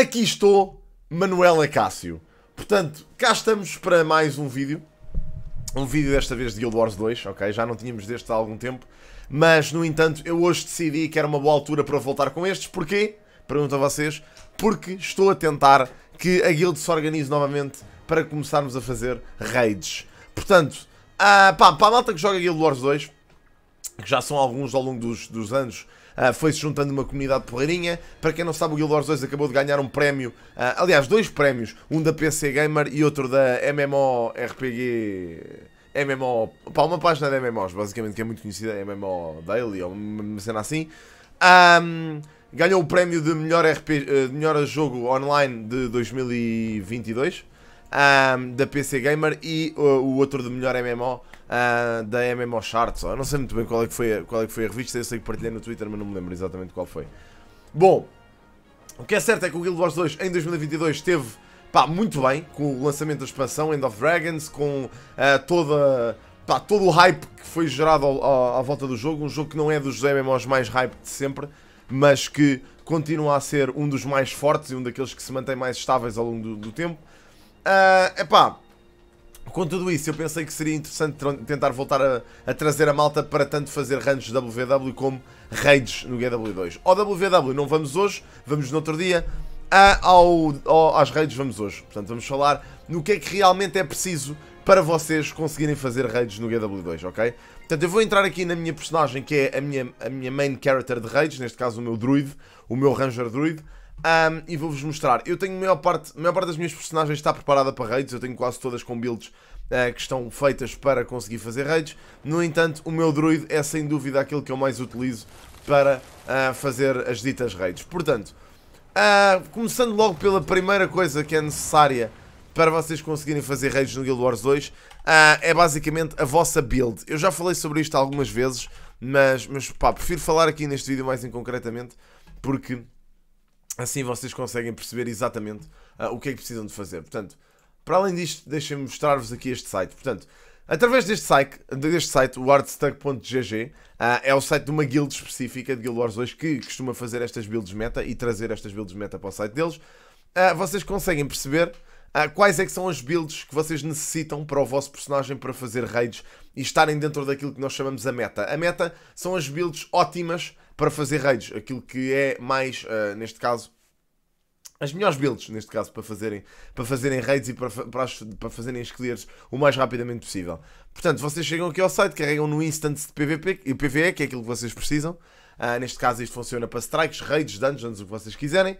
Aqui estou, Manuela Cássio. Portanto, cá estamos para mais um vídeo. Um vídeo desta vez de Guild Wars 2, ok? Já não tínhamos deste há algum tempo. Mas, no entanto, eu hoje decidi que era uma boa altura para voltar com estes. Porquê? Pergunto a vocês. Porque estou a tentar que a guild se organize novamente para começarmos a fazer raids. Portanto, uh, pá, para a malta que joga Guild Wars 2, que já são alguns ao longo dos, dos anos uh, foi-se juntando uma comunidade porreirinha. Para quem não sabe, o Guild Wars 2 acabou de ganhar um prémio, uh, aliás, dois prémios, um da PC Gamer e outro da MMORPG... MMO, pá, uma página de MMOs, basicamente, que é muito conhecida, MMO Daily, ou uma cena assim. Um, ganhou o prémio de melhor, RPG eh, melhor jogo online de 2022 um, da PC Gamer e eh, o outro de melhor MMO uh, da MMO Charts. Eu não sei muito bem qual é, que foi a, qual é que foi a revista, eu sei que partilhei no Twitter, mas não me lembro exatamente qual foi. Bom, o que é certo é que o Guild Wars 2 em 2022 esteve pá, muito bem com o lançamento da expansão End of Dragons, com uh, toda, pá, todo o hype que foi gerado ao, ao, à volta do jogo. Um jogo que não é dos MMOs mais hype de sempre, mas que continua a ser um dos mais fortes e um daqueles que se mantém mais estáveis ao longo do, do tempo. Uh, epá, com tudo isso, eu pensei que seria interessante tentar voltar a, a trazer a malta para tanto fazer ranchos WW como raids no GW2. Ao WW não vamos hoje, vamos no outro dia. A, ao, ao, às raids vamos hoje. Portanto, vamos falar no que é que realmente é preciso para vocês conseguirem fazer raids no GW2, ok? Portanto, eu vou entrar aqui na minha personagem, que é a minha, a minha main character de raids, neste caso o meu druid, o meu ranger druid. Um, e vou-vos mostrar. Eu tenho a maior parte, a maior parte das minhas personagens está preparada para raids, eu tenho quase todas com builds uh, que estão feitas para conseguir fazer raids. No entanto, o meu druid é sem dúvida aquele que eu mais utilizo para uh, fazer as ditas raids. Portanto, uh, começando logo pela primeira coisa que é necessária para vocês conseguirem fazer raids no Guild Wars 2, é basicamente a vossa build. Eu já falei sobre isto algumas vezes, mas, mas pá, prefiro falar aqui neste vídeo mais em concretamente, porque Assim vocês conseguem perceber exatamente uh, o que é que precisam de fazer. Portanto, para além disto, deixem-me mostrar-vos aqui este site. Portanto, através deste site, deste site o artstuck.gg, uh, ah, é o site de uma guild específica de Guild Wars 2 que costuma fazer estas builds meta e trazer estas builds meta para o site deles. Uh, vocês conseguem perceber quais é que são as builds que vocês necessitam para o vosso personagem para fazer raids e estarem dentro daquilo que nós chamamos a meta. A meta são as builds ótimas para fazer raids. Aquilo que é mais, uh, neste caso, as melhores builds, neste caso, para fazerem, para fazerem raids e para, para, para fazerem as clears o mais rapidamente possível. Portanto, vocês chegam aqui ao site, carregam no instance de PVP, e PVE, que é aquilo que vocês precisam. Uh, neste caso, isto funciona para strikes, raids, dungeons, o que vocês quiserem.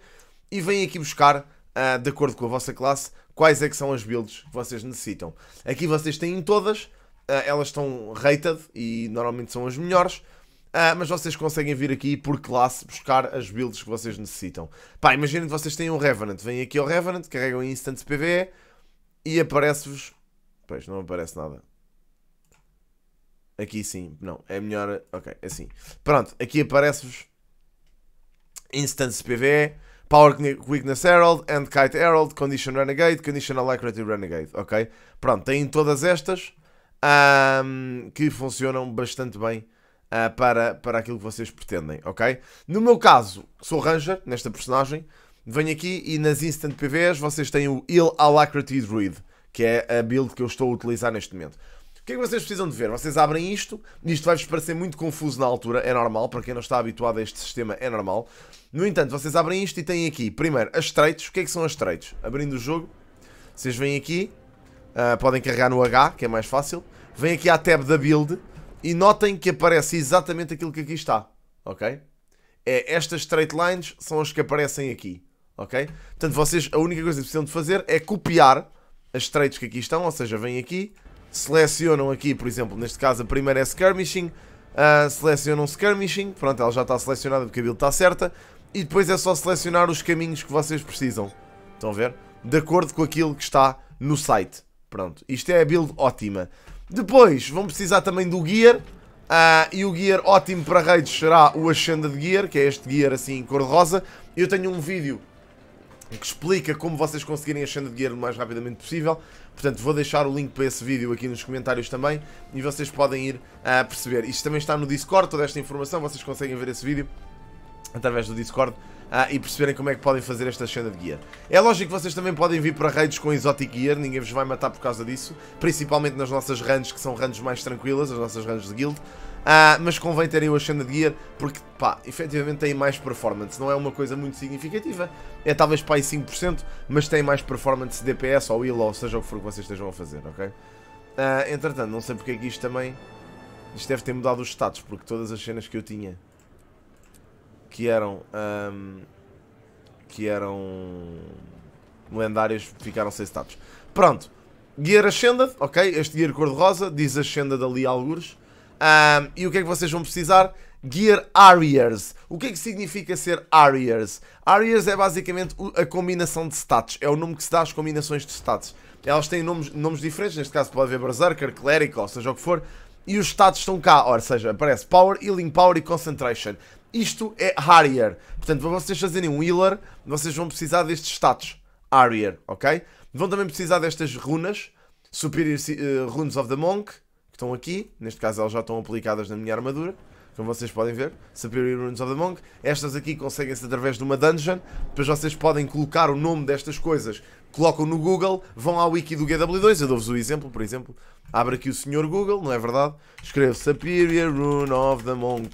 E vêm aqui buscar, uh, de acordo com a vossa classe, quais é que são as builds que vocês necessitam. Aqui vocês têm todas, uh, elas estão rated e normalmente são as melhores. Uh, mas vocês conseguem vir aqui por classe buscar as builds que vocês necessitam. Pá, imaginem que vocês têm um Revenant. Vêm aqui ao Revenant, carregam Instant PvE e aparece-vos... Pois, não aparece nada. Aqui sim, não, é melhor... Ok, é assim. Pronto, aqui aparece-vos Instance PvE, Power Weakness Herald, Kite Herald, Condition Renegade, Condition Alacrity Renegade, ok? Pronto, têm todas estas um, que funcionam bastante bem uh, para, para aquilo que vocês pretendem, ok? No meu caso, sou Ranger, nesta personagem. Venho aqui e nas Instant PVs vocês têm o Ill Alacrity Druid, que é a build que eu estou a utilizar neste momento. O que é que vocês precisam de ver? Vocês abrem isto, isto vai-vos parecer muito confuso na altura, é normal, para quem não está habituado a este sistema é normal. No entanto, vocês abrem isto e têm aqui, primeiro, as traits. O que é que são as traits? Abrindo o jogo, vocês vêm aqui, uh, podem carregar no H, que é mais fácil. Vêm aqui à tab da build e notem que aparece exatamente aquilo que aqui está, ok? É, estas straight lines são as que aparecem aqui, ok? Portanto, vocês, a única coisa que precisam de fazer é copiar as straights que aqui estão, ou seja, vêm aqui, selecionam aqui, por exemplo, neste caso a primeira é Skirmishing, uh, selecionam Skirmishing, pronto, ela já está selecionada porque a build está certa, e depois é só selecionar os caminhos que vocês precisam, estão a ver? De acordo com aquilo que está no site, pronto, isto é a build ótima. Depois vão precisar também do gear. Uh, e o gear ótimo para raids será o Ascended Gear, que é este gear assim em cor-de-rosa. Eu tenho um vídeo que explica como vocês conseguirem Ascended Gear o mais rapidamente possível. Portanto, vou deixar o link para esse vídeo aqui nos comentários também e vocês podem ir a uh, perceber. Isto também está no Discord, toda esta informação, vocês conseguem ver esse vídeo através do Discord. Ah, e perceberem como é que podem fazer esta cena de gear. É lógico que vocês também podem vir para raids com exotic gear, ninguém vos vai matar por causa disso, principalmente nas nossas runs que são runs mais tranquilas, as nossas runs de guild, ah, mas convém terem a cena de gear porque, pá, efetivamente tem mais performance, não é uma coisa muito significativa, é talvez para aí 5%, mas tem mais performance de DPS ou ILO, ou seja o que for que vocês estejam a fazer, ok? Ah, entretanto, não sei porque é que isto também... Isto deve ter mudado os status, porque todas as cenas que eu tinha que eram. Um, que eram. lendários, ficaram sem status. Pronto. Gear Ascended, ok? Este Gear cor-de-rosa diz Ascended ali algures. Um, e o que é que vocês vão precisar? Gear Harriers. O que é que significa ser Harriers? Harriers é basicamente a combinação de status. É o nome que se dá às combinações de status. Elas têm nomes, nomes diferentes, neste caso pode haver Berserker, Cleric, ou seja o que for. E os status estão cá, ou seja, aparece Power, Healing Power e Concentration. Isto é Harrier. Portanto, para vocês fazerem um healer, vocês vão precisar destes status. Harrier, ok? Vão também precisar destas runas. Superior uh, Runes of the Monk, que estão aqui. Neste caso, elas já estão aplicadas na minha armadura. Como vocês podem ver. Superior Runes of the Monk. Estas aqui conseguem-se através de uma dungeon. Depois vocês podem colocar o nome destas coisas. Colocam no Google, vão à wiki do GW2. Eu dou-vos o exemplo, por exemplo. Abre aqui o senhor Google, não é verdade? Escrevo Superior Rune of the Monk.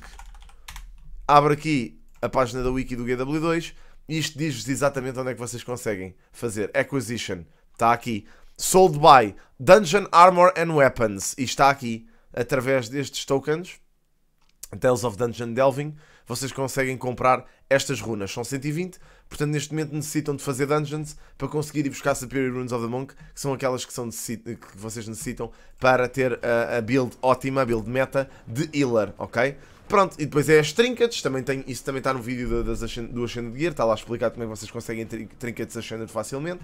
Abro aqui a página da wiki do GW2 e isto diz-vos exatamente onde é que vocês conseguem fazer. Acquisition, está aqui. Sold by Dungeon Armor and Weapons. E está aqui, através destes tokens, Tales of Dungeon Delving, vocês conseguem comprar estas runas. São 120, portanto neste momento necessitam de fazer dungeons para conseguir ir buscar Superior Runes of the Monk, que são aquelas que, são que vocês necessitam para ter a, eh, a build ótima, a build meta de Healer, ok? Pronto, e depois é as trinkets, também tem, isso também está no vídeo das, do Ascended Gear, está lá explicado como é que vocês conseguem trinkets Ascender facilmente.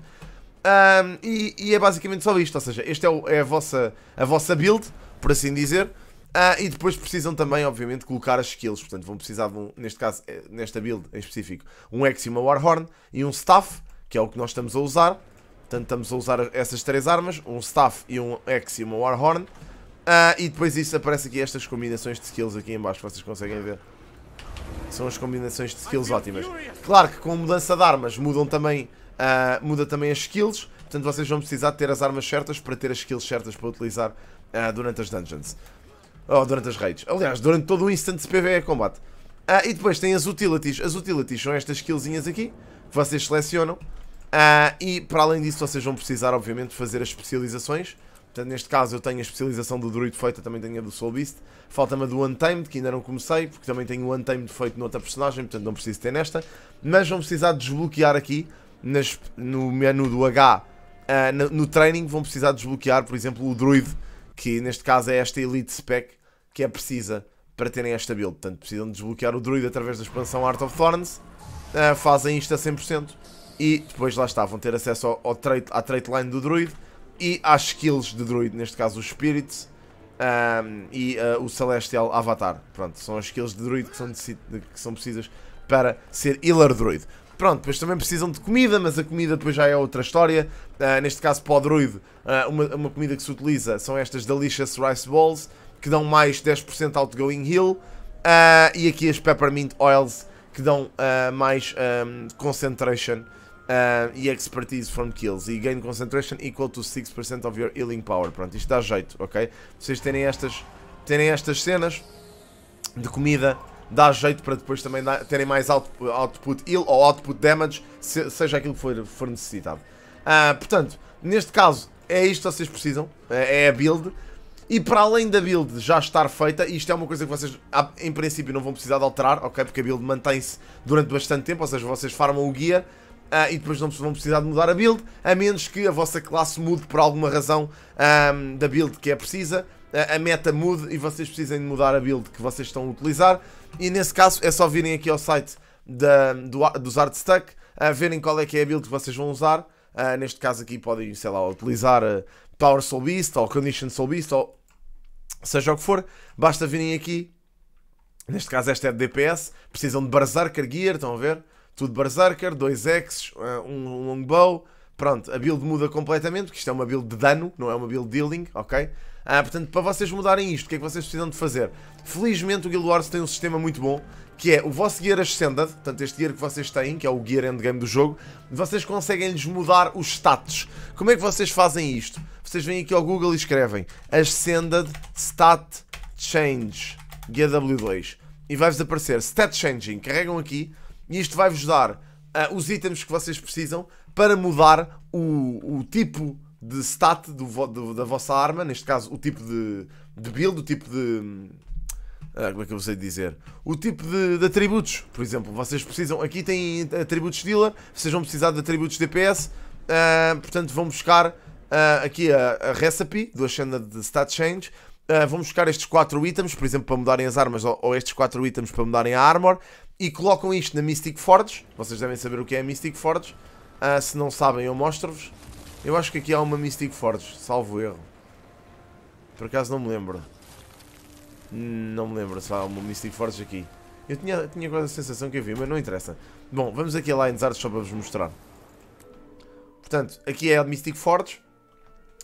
Um, e, e, é basicamente só isto, ou seja, este é, o, é a, vossa, a vossa build, por assim dizer. Uh, e depois precisam também, obviamente, colocar as skills, portanto vão precisar, de um, neste caso, eh, nesta build em específico, um X e uma Warhorn e um Staff, que é o que nós estamos a usar. Portanto, estamos a usar essas três armas, um Staff e um X e uma Warhorn. Ah, e depois isso aparece aqui estas combinações de skills aqui em baixo, vocês conseguem ver. São as combinações de skills ótimas. Claro que com a mudança de armas mudam também, uh, muda também as skills, portanto vocês vão precisar de ter as armas certas para ter as skills certas para utilizar uh, durante as dungeons. Ou oh, durante as raids. Aliás, durante todo o instant de PvE combate. Uh, e depois tem as utilities. As utilities são estas skillzinhas aqui, que vocês selecionam. Uh, e para além disso vocês vão precisar, obviamente, fazer as especializações. Portanto, neste caso eu tenho a especialização do Druid feita, também tenho a do Soul Beast. Falta-me a do Untamed, que ainda não comecei, porque também tenho o Untamed feito noutra personagem, portanto não preciso ter nesta. Mas vão precisar desbloquear aqui, nas, no menu do H, uh, no, no, training, vão precisar desbloquear, por exemplo, o Druid, que neste caso é esta Elite Spec, que é precisa para terem esta build. Portanto, precisam desbloquear o Druid através da expansão Art of Thorns, uh, fazem isto a 100%, e depois lá está, vão ter acesso ao, ao trait, à trait line do Druid, e as skills de druid, neste caso o Spirit um, e uh, o Celestial Avatar. Pronto, são as skills de druid que são, que são precisas para ser healer druid. Pronto, depois também precisam de comida, mas a comida depois já é outra história. Uh, neste caso, para o druid, uh, uma, uma, comida que se utiliza são estas Delicious Rice Balls, que dão mais 10% outgoing heal. e aqui as Peppermint Oils, que dão mais um, concentration Uh, e expertise from kills e gain concentration equal to 6% of your healing power. Pronto, isto dá jeito, ok? Vocês terem estas, terem estas cenas de comida dá jeito para depois também dar, terem mais out, output heal ou output damage, se, seja aquilo que for, for necessitado. Uh, portanto, neste caso, é isto que vocês precisam, é, é a build. E para além da build já estar feita, isto é uma coisa que vocês em princípio não vão precisar de alterar, ok? Porque a build mantém-se durante bastante tempo, ou seja, vocês farmam o guia ah, e depois não vão precisar de mudar a build, a menos que a vossa classe mude por alguma razão um, da build que é precisa, ah, a meta mude e vocês precisem de mudar a build que vocês estão a utilizar. E nesse caso é só virem aqui ao site da, do, dos Artstack, uh, verem qual é que é a build que vocês vão usar. Uh, neste caso aqui podem, sei lá, utilizar uh, Power Soul Beast ou Condition Soul Beast ou seja o que for. Basta virem aqui. Neste caso esta é de DPS. Precisam de Berserker Gear, estão a ver? tudo Berserker, dois X, eh, um Longbow. Pronto, a build muda completamente, porque isto é uma build de dano, não é uma build dealing, ok? Ah, portanto, para vocês mudarem isto, o que é que vocês precisam de fazer? Felizmente o Guild Wars tem um sistema muito bom, que é o vosso Gear Ascended, portanto este Gear que vocês têm, que é o Gear Endgame do jogo, vocês conseguem-lhes mudar os status. Como é que vocês fazem isto? Vocês vêm aqui ao Google e escrevem Ascended Stat Change GW2 e vai-vos aparecer Stat Changing, carregam aqui e isto vai-vos dar uh, os itens que vocês precisam para mudar o, o tipo de stat do, do, da vossa arma, neste caso o tipo de, de build, o tipo de. Uh, como é que eu sei dizer? O tipo de, de, atributos, por exemplo, vocês precisam. Aqui tem atributos dealer, vocês vão precisar de atributos DPS, uh, eh, portanto vão buscar aqui a, a recipe do Ascenda de Stat Change Uh, vamos buscar estes 4 itens, por exemplo, para mudarem as armas, ou, ou estes 4 itens para mudarem a armor e colocam isto na Mystic Forge. Vocês devem saber o que é a Mystic Forge. Uh, ah, se não sabem, eu mostro-vos. Eu acho que aqui há uma Mystic Forge, salvo erro. Por acaso não me lembro. Não me lembro se há uma Mystic Forge aqui. Eu tinha, tinha quase a sensação que havia, mas não interessa. Bom, vamos aqui a Lion's Arts só para vos mostrar. Portanto, aqui é a Mystic Forge.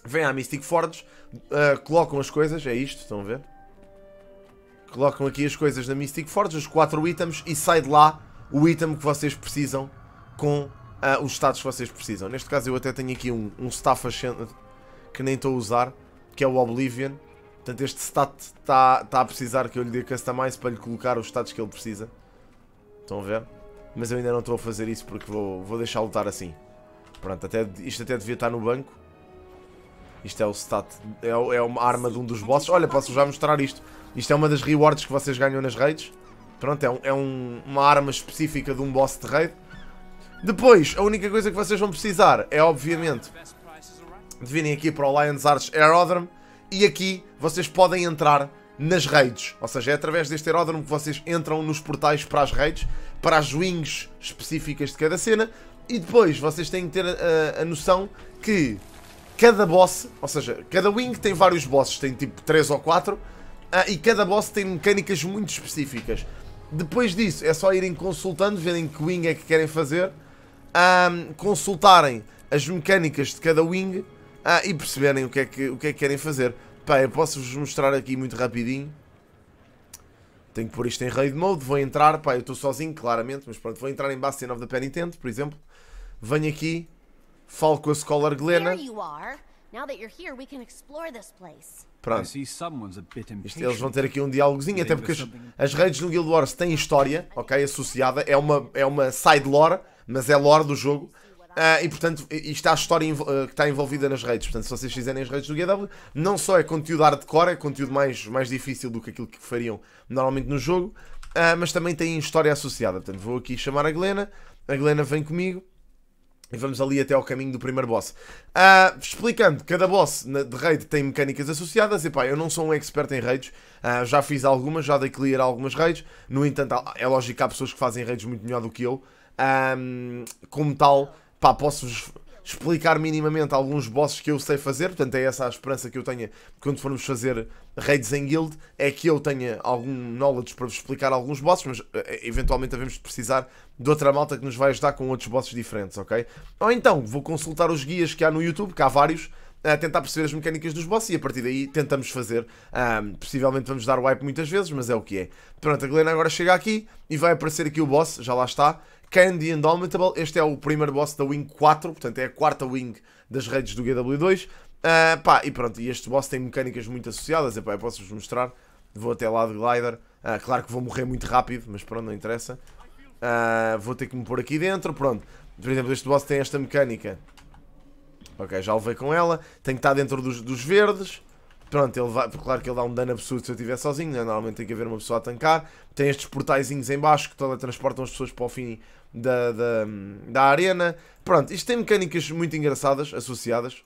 Vem à Mystic Forge, uh, ah, colocam as coisas, é isto, estão a ver? colocam aqui as coisas na Mystic Forge, os 4 itens, e sai de lá o item que vocês precisam com uh, os status que vocês precisam. Neste caso eu até tenho aqui um, um staff ascendant que nem estou a usar, que é o Oblivion. Portanto este stat está tá a precisar que eu lhe dê customize para lhe colocar os status que ele precisa. Estão a ver? Mas eu ainda não estou a fazer isso porque vou, vou deixar lutar assim. Pronto, até, isto até devia estar no banco. Isto é o stat, é, é uma arma de um dos bosses. Olha, posso já mostrar isto. Isto é uma das rewards que vocês ganham nas raids. Pronto, é, um, é um, uma arma específica de um boss de raid. Depois, a única coisa que vocês vão precisar é, obviamente, de virem aqui para o Lions Arts Aeródromo e aqui vocês podem entrar nas raids. Ou seja, é através deste aeródromo que vocês entram nos portais para as raids, para as wings específicas de cada cena e depois vocês têm que ter a, a, a noção que cada boss, ou seja, cada wing tem vários bosses, tem tipo 3 ou 4 ah, e cada boss tem mecânicas muito específicas. Depois disso, é só irem consultando, verem que wing é que querem fazer, consultarem as mecânicas de cada wing ah, e perceberem o que, é que, o que é que querem fazer. Pá, eu posso-vos mostrar aqui muito rapidinho. Tenho que pôr isto em raid mode, vou entrar, pá, eu estou sozinho, claramente, mas pronto, vou entrar em Bastion of the Penitent, por exemplo. Venho aqui, falo com a Scholar Glena. Now that you're here, we can explore this place. Pronto. Isto, eles vão ter aqui um diálogozinho, até porque as, as redes no Guild Wars têm história, ok? Associada, é uma, é uma side lore, mas é lore do jogo. Uh, e portanto, isto há a história uh, que está envolvida nas redes. Portanto, se vocês fizerem as redes do GW, não só é conteúdo hardcore, é conteúdo mais, mais difícil do que aquilo que fariam normalmente no jogo, uh, mas também tem história associada. Portanto, vou aqui chamar a Glena, a Glena vem comigo. E vamos ali até ao caminho do primeiro boss. Uh, explicando, cada boss de raid tem mecânicas associadas. Epá, eu não sou um expert em raids, uh, já fiz algumas, já dei clear algumas raids. No entanto, é lógico que há pessoas que fazem raids muito melhor do que eu. Um, como tal, pá, posso-vos explicar minimamente alguns bosses que eu sei fazer, portanto é essa a esperança que eu tenha quando formos fazer raids em guild, é que eu tenha algum knowledge para vos explicar alguns bosses, mas eh, eh, eventualmente devemos precisar de outra malta que nos vai ajudar com outros bosses diferentes, ok? Ou então, vou consultar os guias que há no YouTube, que há vários, a tentar perceber as mecânicas dos bosses e a partir daí tentamos fazer. Um, possivelmente vamos dar wipe muitas vezes, mas é o que é. Pronto, a Helena agora chega aqui e vai aparecer aqui o boss, já lá está. Candy Indomitable. Este é o primeiro boss da Wing 4, portanto é a quarta Wing das redes do GW2. Uh, ah, pá, e pronto, este boss tem mecânicas muito associadas. Epá, eu posso-vos mostrar. Vou até lá de glider. Uh, claro que vou morrer muito rápido, mas pronto, não interessa. Uh, vou ter que me pôr aqui dentro, pronto. Por exemplo, este boss tem esta mecânica. Ok, já levei com ela. Tem que estar dentro dos, dos verdes. Pronto, ele vai, claro que ele dá um dano absurdo se eu estiver sozinho, né? normalmente tem que haver uma pessoa a tancar. Tem estes portaizinhos em baixo que teletransportam as pessoas para o fim da, da, da arena. Pronto, isto tem mecânicas muito engraçadas associadas.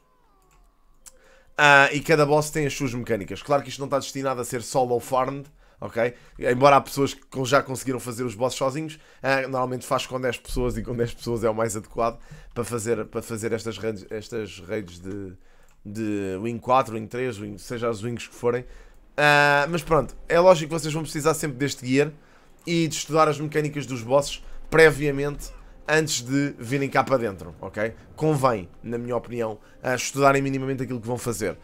Ah, e cada boss tem as suas mecânicas. Claro que isto não está destinado a ser solo farmed, ok? Embora há pessoas que já conseguiram fazer os bosses sozinhos, ah, normalmente faz com 10 pessoas e com 10 pessoas é o mais adequado para fazer, para fazer estas, redes, estas de, de Wing 4, Wing 3, wing, seja os wings que forem. Uh, mas pronto, é lógico que vocês vão precisar sempre deste gear e de estudar as mecânicas dos bosses previamente antes de virem cá para dentro, ok? Convém, na minha opinião, uh, estudarem minimamente aquilo que vão fazer.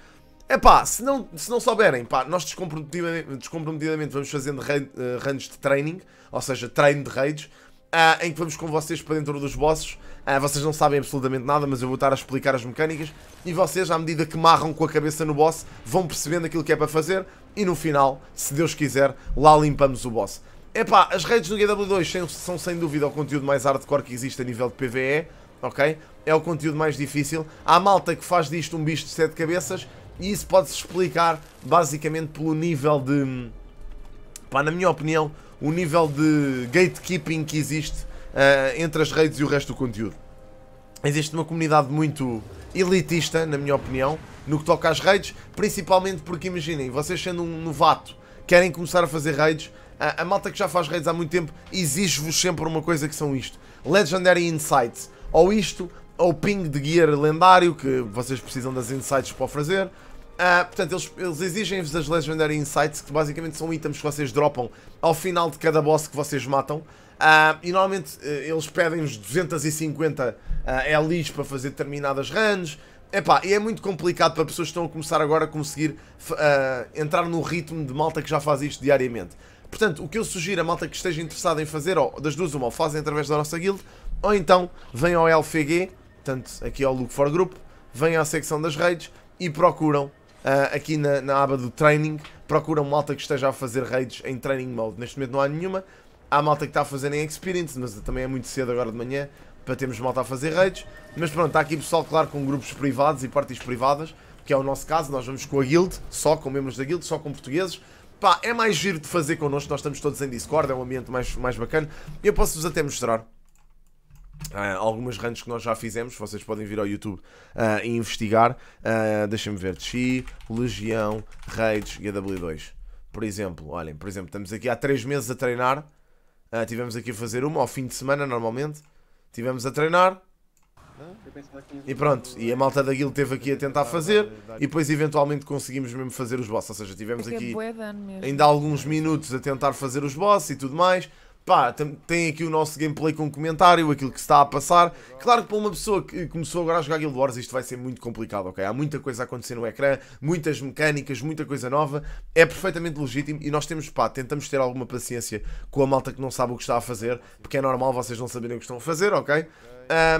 É pá, se não, se não souberem, pá, nós descomprometidamente, descomprometidamente vamos fazendo ah, runs de training, ou seja, treino de raids, uh, em que vamos com vocês para dentro dos bosses ah, vocês não sabem absolutamente nada, mas eu vou estar a explicar as mecânicas e vocês, à medida que marram com a cabeça no boss, vão percebendo aquilo que é para fazer e no final, se Deus quiser, lá limpamos o boss. Epá, as redes do GW2 são sem dúvida o conteúdo mais hardcore que existe a nível de PvE, ok? É o conteúdo mais difícil. Há malta que faz disto um bicho de sete cabeças e isso pode-se explicar basicamente pelo nível de... Pá, na minha opinião, o nível de gatekeeping que existe eh, entre as redes e o resto do conteúdo. Existe uma comunidade muito elitista, na minha opinião, no que toca às redes, principalmente porque imaginem, vocês sendo um novato, querem começar a fazer raids, a, a malta que já faz raids há muito tempo exige-vos sempre uma coisa que são isto: Legendary Insights. Ou isto, ou ping de gear lendário, que vocês precisam das insights para fazer. Uh, portanto, eles, eles exigem-vos as Legendary Insights, que basicamente são itens que vocês dropam ao final de cada boss que vocês matam. Uh, e normalmente uh, eles pedem-nos 250 uh, LIs para fazer determinadas runs. Epá, e é muito complicado para pessoas que estão a começar agora a conseguir uh, entrar no ritmo de malta que já faz isto diariamente. Portanto, o que eu sugiro a malta que esteja interessada em fazer, ou das duas uma, ou fazem através da nossa guild, ou então vêm ao LFG, portanto, aqui ao Look for Group, vêm à secção das raids e procuram Uh, aqui na, na, aba do training, procuram malta que esteja a fazer raids em training mode. Neste momento não há nenhuma, há malta que está a fazer em experience, mas também é muito cedo agora de manhã para termos malta a fazer raids. Mas pronto, está aqui pessoal, claro, com grupos privados e partes privadas, que é o nosso caso, nós vamos com a guild, só com membros da guild, só com portugueses. Pá, é mais giro de fazer connosco, nós estamos todos em Discord, é um ambiente mais, mais bacana. Eu posso-vos até mostrar Uh, algumas runs que nós já fizemos, vocês podem vir ao YouTube uh, e investigar. Uh, ah, Deixem-me ver. Chi, Legião, Raids e AW2. Por exemplo, olhem, por exemplo, estamos aqui há 3 meses a treinar Uh, tivemos aqui a fazer uma ao fim de semana, normalmente. Tivemos a treinar. E pronto, e a malta da guild teve aqui a tentar fazer e depois eventualmente conseguimos mesmo fazer os boss, ou seja, tivemos é aqui ainda alguns minutos a tentar fazer os boss e tudo mais, pá, tem aqui o nosso gameplay com comentário, aquilo que se está a passar. Claro que para uma pessoa que começou agora a jogar Guild Wars isto vai ser muito complicado, ok? Há muita coisa a acontecer no ecrã, muitas mecânicas, muita coisa nova. É perfeitamente legítimo e nós temos, pá, tentamos ter alguma paciência com a malta que não sabe o que está a fazer, porque é normal vocês não saberem o que estão a fazer, ok? Uh,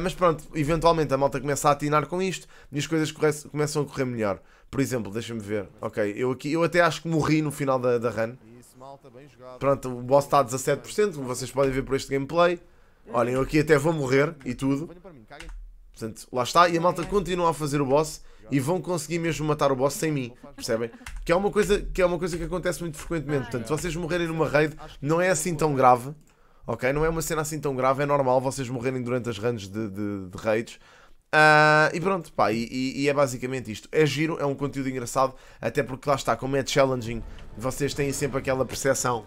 mas pronto, eventualmente a malta começa a atinar com isto e as coisas começam a correr melhor. Por exemplo, deixa-me ver, ok, eu aqui, eu até acho que morri no final da, da run malta, bem jogado. Pronto, o boss está a 17%, como vocês podem ver por este gameplay. Olhem, eu aqui até vou morrer e tudo. Portanto, lá está, e a malta continua a fazer o boss e vão conseguir mesmo matar o boss sem mim, percebem? Que é uma coisa que, é uma coisa que acontece muito frequentemente. Portanto, se vocês morrerem numa raid, não é assim tão grave, ok? Não é uma cena assim tão grave, é normal vocês morrerem durante as runs de, de, de raids. Uh, e pronto, pá, e, e, e, é basicamente isto. É giro, é um conteúdo engraçado, até porque lá está, como é challenging, vocês têm sempre aquela percepção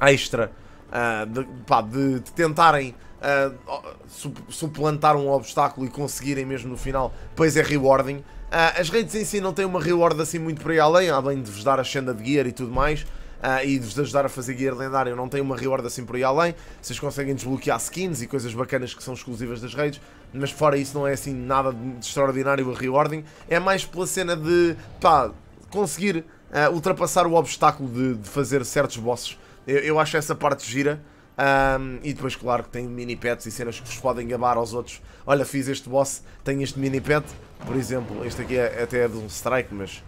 extra uh, de, pá, de, de tentarem uh, su suplantar um obstáculo e conseguirem mesmo no final, pois é rewarding. as redes em si não têm uma reward assim muito para ir além, além de vos dar a senda de gear e tudo mais. Uh, e de vos ajudar a fazer gear lendário. Não tem uma reward assim por aí além. Vocês conseguem desbloquear skins e coisas bacanas que são exclusivas das redes mas fora isso não é assim nada de extraordinário a reordem. É mais pela cena de pá, conseguir uh, ultrapassar o obstáculo de, de fazer certos bosses. Eu, eu, acho essa parte gira. Um, e depois, claro, que tem mini pets e cenas que vos podem gabar aos outros. Olha, fiz este boss, tem este mini pet, por exemplo. Este aqui é até é de um strike, mas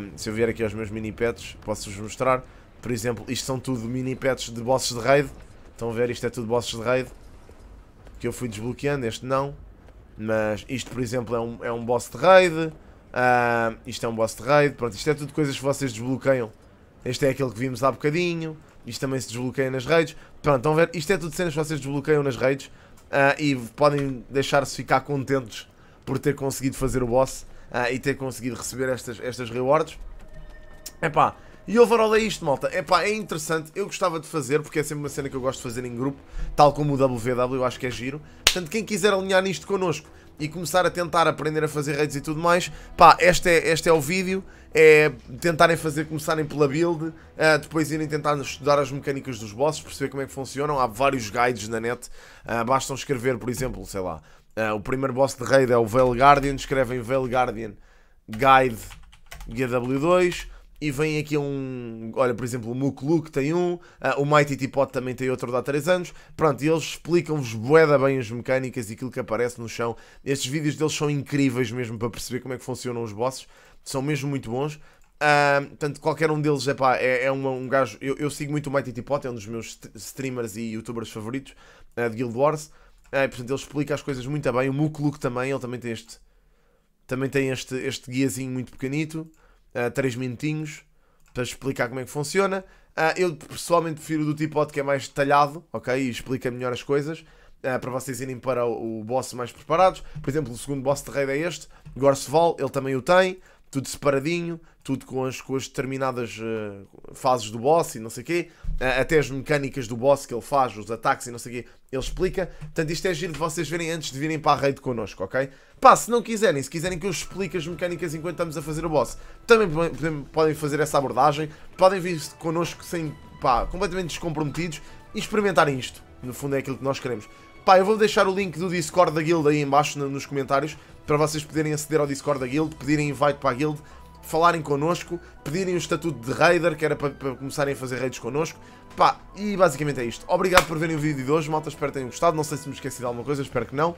um, se eu vier aqui aos meus mini pets, posso-vos mostrar. Por exemplo, isto são tudo mini pets de bosses de raid. Estão a ver? Isto é tudo bosses de raid que eu fui desbloqueando, este não. Mas isto, por exemplo, é um, é um boss de raid. Uh, isto é um boss de raid. Pronto, isto é tudo coisas que vocês desbloqueiam. Este é aquele que vimos há bocadinho. Isto também se desbloqueia nas raids. Pronto, estão a ver? Isto é tudo cenas que vocês desbloqueiam nas raids. Uh, e podem deixar-se ficar contentes por ter conseguido fazer o boss. Uh, e ter conseguido receber estas, estas rewards. Epá, e overall é isto, malta. É pá, é interessante. Eu gostava de fazer, porque é sempre uma cena que eu gosto de fazer em grupo, tal como o www eu acho que é giro. Portanto, quem quiser alinhar nisto connosco e começar a tentar aprender a fazer raids e tudo mais, pá, este é, este é o vídeo. É tentarem fazer, começarem pela build, uh, depois irem tentar estudar as mecânicas dos bosses, perceber como é que funcionam. Há vários guides na net. Uh, eh, bastam escrever, por exemplo, sei lá, uh, o primeiro boss de raid é o Veil vale Guardian. Escrevem Veil vale Guardian Guide GW2 e vem aqui um. Olha, por exemplo, o Mukluk tem um, uh, o Mighty pot também tem outro de há 3 anos. Pronto, e eles explicam-vos boeda bem as mecânicas e aquilo que aparece no chão. Estes vídeos deles são incríveis mesmo para perceber como é que funcionam os bosses, são mesmo muito bons. Uh, portanto, qualquer um deles epá, é, é um gajo. Eu, eu, sigo muito o Mighty pot é um dos meus streamers e youtubers favoritos uh, de Guild Wars. Uh, portanto, ele explica as coisas muito bem. O Mukluk também, ele também tem este. Também tem este, este guiazinho muito pequenito uh, ah, 3 minutinhos para explicar como é que funciona. Uh, eu pessoalmente prefiro do tipo que é mais detalhado, ok? E explica melhor as coisas. Uh, para vocês irem para o, o boss mais preparados. Por exemplo, o segundo boss de raid é este, Gorsval, ele também o tem tudo separadinho, tudo com as, com as determinadas uh, fases do boss e não sei o quê, uh, até as mecânicas do boss que ele faz, os ataques e não sei o quê, ele explica. Portanto, isto é giro de vocês verem antes de virem para a raid connosco, ok? Pá, se não quiserem, se quiserem que eu explique as mecânicas enquanto estamos a fazer o boss, também podem, podem fazer essa abordagem, podem vir connosco sem, pá, completamente descomprometidos e experimentarem isto. No fundo é aquilo que nós queremos. Pá, eu vou deixar o link do Discord da guilda aí embaixo nos comentários para vocês poderem aceder ao Discord da Guild, pedirem invite para a Guild, falarem connosco, pedirem o estatuto de raider, que era para, para, começarem a fazer raids connosco. Pá, e basicamente é isto. Obrigado por verem o vídeo de hoje, malta, espero que tenham gostado. Não sei se me esqueci de alguma coisa, espero que não.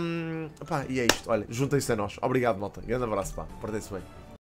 Um, pá, e é isto. Olha, juntem-se a nós. Obrigado, malta. Grande abraço, pá. partem se bem.